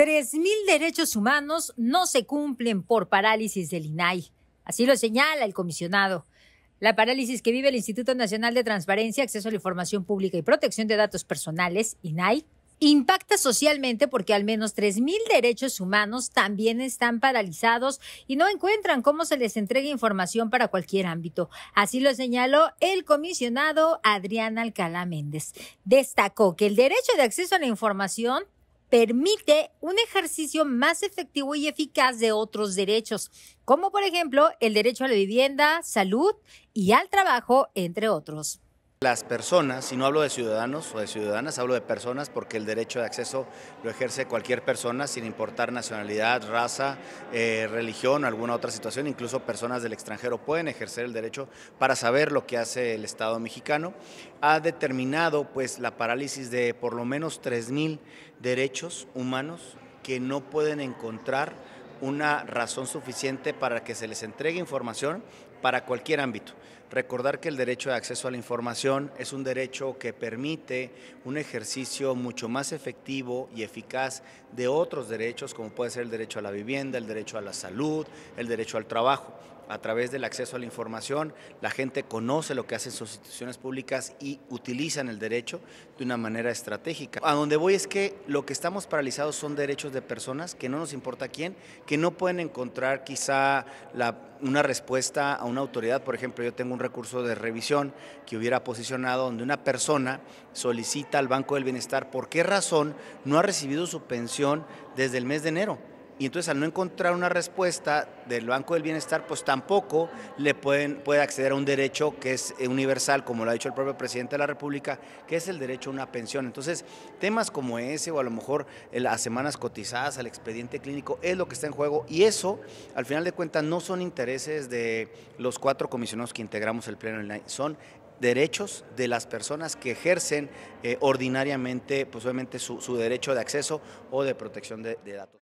3.000 derechos humanos no se cumplen por parálisis del INAI. Así lo señala el comisionado. La parálisis que vive el Instituto Nacional de Transparencia, Acceso a la Información Pública y Protección de Datos Personales, INAI, impacta socialmente porque al menos 3.000 derechos humanos también están paralizados y no encuentran cómo se les entrega información para cualquier ámbito. Así lo señaló el comisionado Adrián Alcalá Méndez. Destacó que el derecho de acceso a la información permite un ejercicio más efectivo y eficaz de otros derechos, como por ejemplo el derecho a la vivienda, salud y al trabajo, entre otros. Las personas, y no hablo de ciudadanos o de ciudadanas, hablo de personas porque el derecho de acceso lo ejerce cualquier persona sin importar nacionalidad, raza, eh, religión o alguna otra situación, incluso personas del extranjero pueden ejercer el derecho para saber lo que hace el Estado mexicano. Ha determinado pues la parálisis de por lo menos 3.000 derechos humanos que no pueden encontrar una razón suficiente para que se les entregue información para cualquier ámbito. Recordar que el derecho de acceso a la información es un derecho que permite un ejercicio mucho más efectivo y eficaz de otros derechos, como puede ser el derecho a la vivienda, el derecho a la salud, el derecho al trabajo. A través del acceso a la información, la gente conoce lo que hacen sus instituciones públicas y utilizan el derecho de una manera estratégica. A donde voy es que lo que estamos paralizados son derechos de personas, que no nos importa quién, que no pueden encontrar quizá una respuesta a una autoridad, por ejemplo, yo tengo un recurso de revisión que hubiera posicionado donde una persona solicita al Banco del Bienestar por qué razón no ha recibido su pensión desde el mes de enero y entonces al no encontrar una respuesta del Banco del Bienestar, pues tampoco le pueden, puede acceder a un derecho que es eh, universal, como lo ha dicho el propio presidente de la República, que es el derecho a una pensión. Entonces, temas como ese o a lo mejor las semanas cotizadas al expediente clínico es lo que está en juego y eso, al final de cuentas, no son intereses de los cuatro comisionados que integramos el Pleno, son derechos de las personas que ejercen eh, ordinariamente, pues obviamente, su, derecho de acceso o de protección de datos.